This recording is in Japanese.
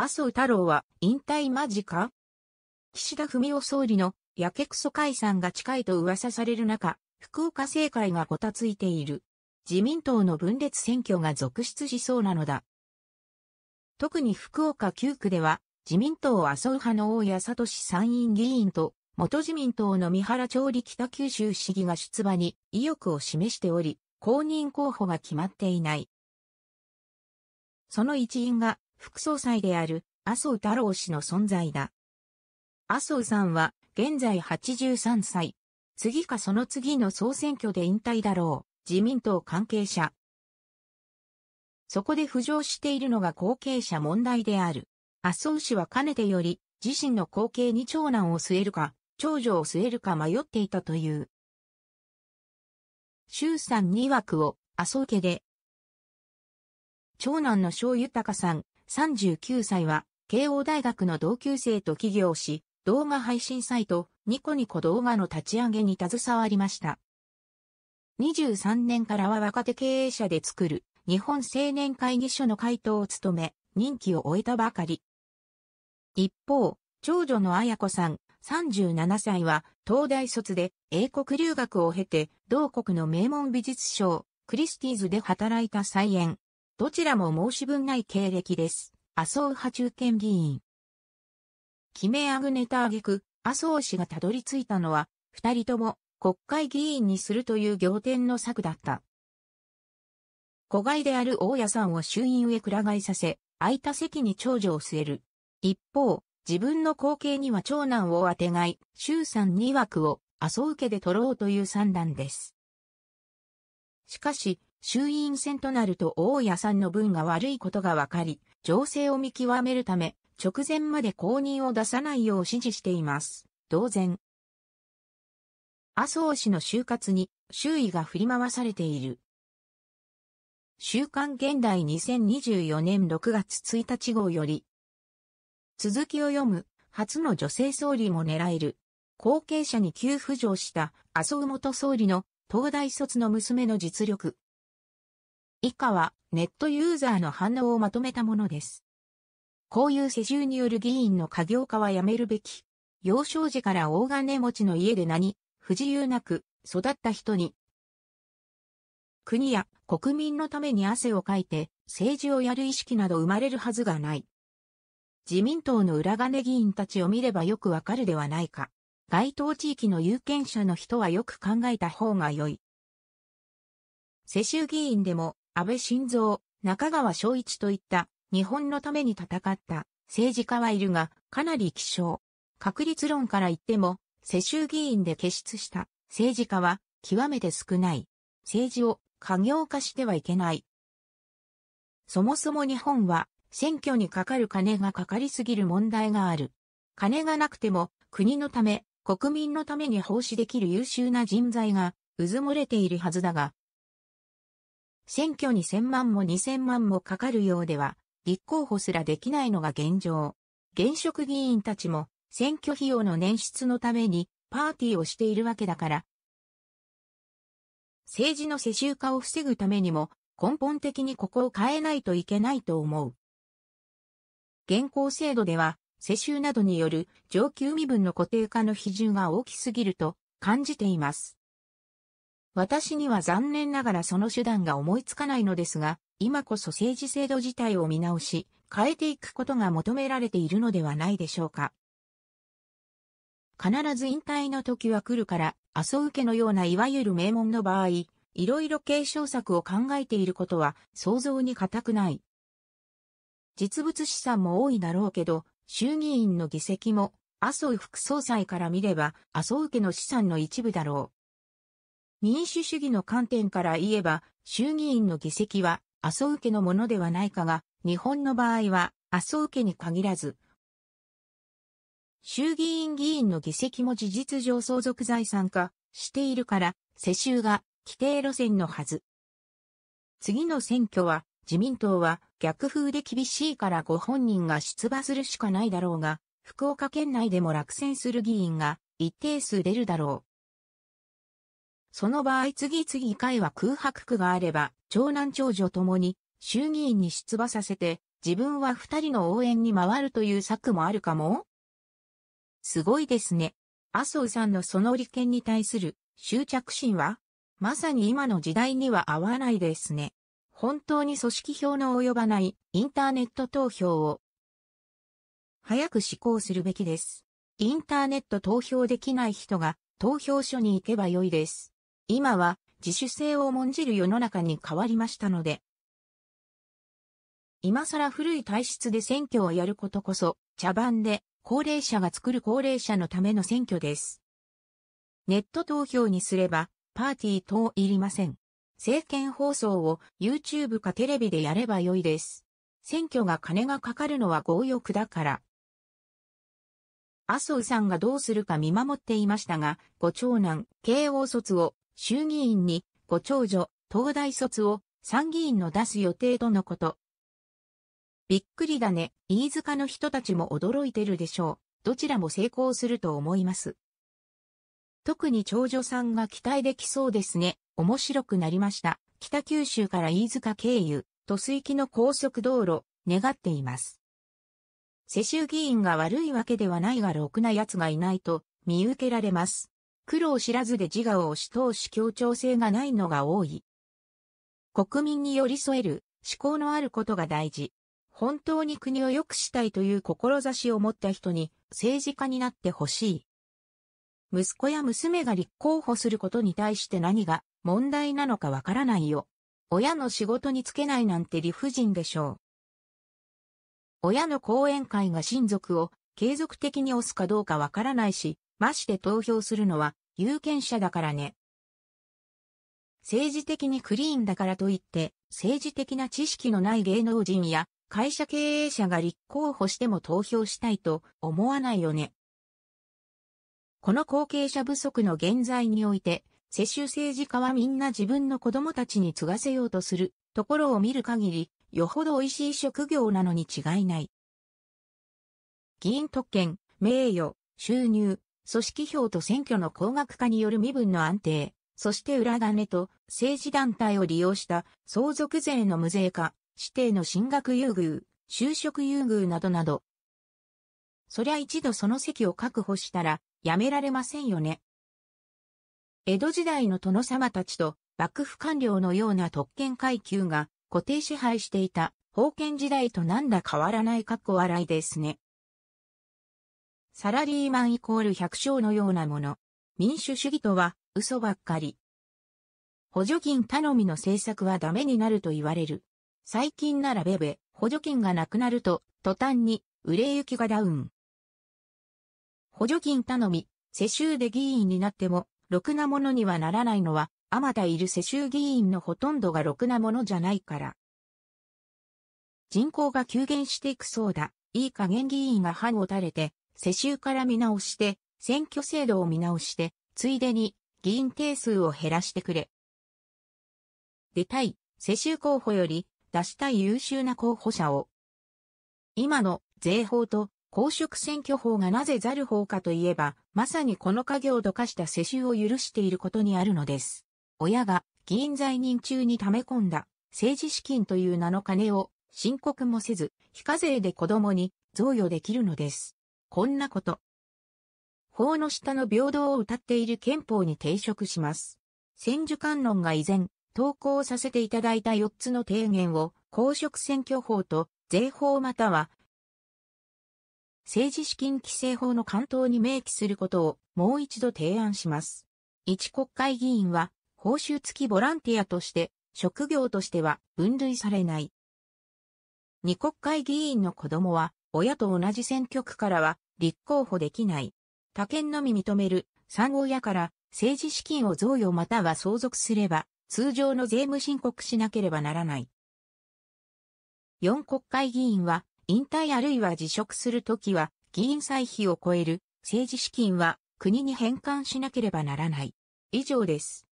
麻生太郎は引退間近岸田文雄総理のやけくそ解散が近いと噂される中、福岡政界がごたついている。自民党の分裂選挙が続出しそうなのだ。特に福岡9区では、自民党麻生派の大谷聡参院議員と、元自民党の三原町理北九州市議が出馬に意欲を示しており、公認候補が決まっていない。その一員が副総裁である麻生太郎氏の存在だ。麻生さんは現在83歳。次かその次の総選挙で引退だろう、自民党関係者。そこで浮上しているのが後継者問題である。麻生氏はかねてより、自身の後継に長男を据えるか、長女を据えるか迷っていたという。衆参2枠を麻生家で、長男の小豊さん、39歳は、慶応大学の同級生と起業し、動画配信サイト、ニコニコ動画の立ち上げに携わりました。23年からは若手経営者で作る、日本青年会議所の会頭を務め、任期を終えたばかり。一方、長女の綾子さん、37歳は、東大卒で、英国留学を経て、同国の名門美術賞、クリスティーズで働いた再演、どちらも申し分ない経歴です。麻生派中堅議員。決めあぐねた挙句、麻生氏がたどり着いたのは、二人とも国会議員にするという仰天の策だった。子外である大家さんを衆院へくら替えさせ、空いた席に長女を据える。一方、自分の後継には長男をあてがい、衆参二枠を麻生家で取ろうという算段です。しかし、衆院選となると大家さんの分が悪いことが分かり、情勢を見極めるため、直前まで公認を出さないよう指示しています。同然。麻生氏の就活に周囲が振り回されている。週刊現代2024年6月1日号より、続きを読む、初の女性総理も狙える。後継者に急浮上した麻生元総理の東大卒の娘の実力。以下はネットユーザーの反応をまとめたものです。こういう世襲による議員の過業化はやめるべき。幼少時から大金持ちの家で何、不自由なく育った人に、国や国民のために汗をかいて政治をやる意識など生まれるはずがない。自民党の裏金議員たちを見ればよくわかるではないか。該当地域の有権者の人はよく考えた方が良い。世襲議員でも安倍晋三、中川昭一といった日本のために戦った政治家はいるがかなり希少。確率論から言っても世襲議員で結出した政治家は極めて少ない。政治を過業化してはいけない。そもそも日本は選挙にかかる金がかかりすぎる問題がある。金がなくても国のため、国民のために奉仕できる優秀な人材が渦漏もれているはずだが、選挙に1000万も2000万もかかるようでは、立候補すらできないのが現状。現職議員たちも、選挙費用の捻出のために、パーティーをしているわけだから。政治の世襲化を防ぐためにも、根本的にここを変えないといけないと思う。現行制度では、世襲などによる上級身分の固定化の比重が大きすぎると感じています。私には残念ながらその手段が思いつかないのですが、今こそ政治制度自体を見直し、変えていくことが求められているのではないでしょうか。必ず引退の時は来るから、麻生家のようないわゆる名門の場合、いろいろ継承策を考えていることは想像に難くない。実物資産も多いだろうけど、衆議院の議席も、麻生副総裁から見れば、麻生家の資産の一部だろう。民主主義の観点から言えば、衆議院の議席は麻生家のものではないかが、日本の場合は麻生家に限らず、衆議院議員の議席も事実上相続財産化しているから、世襲が規定路線のはず。次の選挙は、自民党は逆風で厳しいからご本人が出馬するしかないだろうが、福岡県内でも落選する議員が一定数出るだろう。その場合次々回は空白区があれば、長男長女ともに衆議院に出馬させて、自分は二人の応援に回るという策もあるかもすごいですね。麻生さんのその利権に対する執着心は、まさに今の時代には合わないですね。本当に組織票の及ばないインターネット投票を早く施行するべきです。インターネット投票できない人が投票所に行けば良いです。今は自主性を重んじる世の中に変わりましたので。今更古い体質で選挙をやることこそ、茶番で高齢者が作る高齢者のための選挙です。ネット投票にすれば、パーティー等いりません。政見放送を YouTube かテレビでやればよいです。選挙が金がかかるのは強欲だから。麻生さんがどうするか見守っていましたが、ご長男、慶応卒を衆議院にご長女、東大卒を参議院の出す予定とのこと。びっくりだね、飯塚の人たちも驚いてるでしょう。どちらも成功すると思います。特に長女さんが期待できそうですね。面白くなりました。北九州から飯塚経由、都水域の高速道路、願っています。世襲議員が悪いわけではないがろくな奴がいないと見受けられます。苦労知らずで自我を押し通し協調性がないのが多い。国民に寄り添える、思考のあることが大事。本当に国を良くしたいという志を持った人に政治家になってほしい。息子や娘が立候補することに対して何が問題なのかわからないよ。親の仕事に就けないなんて理不尽でしょう。親の講演会が親族を継続的に押すかどうかわからないし、まして投票するのは有権者だからね。政治的にクリーンだからといって、政治的な知識のない芸能人や会社経営者が立候補しても投票したいと思わないよね。この後継者不足の現在において、世襲政治家はみんな自分の子供たちに継がせようとするところを見る限り、よほど美味しい職業なのに違いない。議員特権、名誉、収入、組織票と選挙の高額化による身分の安定、そして裏金と政治団体を利用した相続税の無税化、指定の進学優遇、就職優遇などなど。そりゃ一度その席を確保したら、やめられませんよね。江戸時代の殿様たちと幕府官僚のような特権階級が固定支配していた封建時代となんだ変わらない過去笑いですね。サラリーマンイコール百姓のようなもの。民主主義とは嘘ばっかり。補助金頼みの政策はダメになると言われる。最近ならべべ、補助金がなくなると、途端に売れ行きがダウン。補助金頼み、世襲で議員になっても、ろくなものにはならないのは、あまたいる世襲議員のほとんどがろくなものじゃないから。人口が急減していくそうだ。いい加減議員が歯を垂れて、世襲から見直して、選挙制度を見直して、ついでに議員定数を減らしてくれ。出たい、世襲候補より出したい優秀な候補者を。今の税法と公職選挙法がなぜざる法かといえば、まさにこの家業と化した世襲を許していることにあるのです。親が議員在任中に溜め込んだ政治資金という名の金を申告もせず、非課税で子供に贈与できるのです。こんなこと。法の下の平等を謳っている憲法に抵触します。千手観論が依然、投稿させていただいた4つの提言を、公職選挙法と税法または、政治資金規正法の関東に明記することをもう一度提案します。一国会議員は、報酬付きボランティアとして、職業としては分類されない。二国会議員の子供は、親と同じ選挙区からは立候補できない。他県のみ認める産親から政治資金を贈与または相続すれば通常の税務申告しなければならない。4国会議員は引退あるいは辞職するときは議員歳費を超える政治資金は国に返還しなければならない。以上です。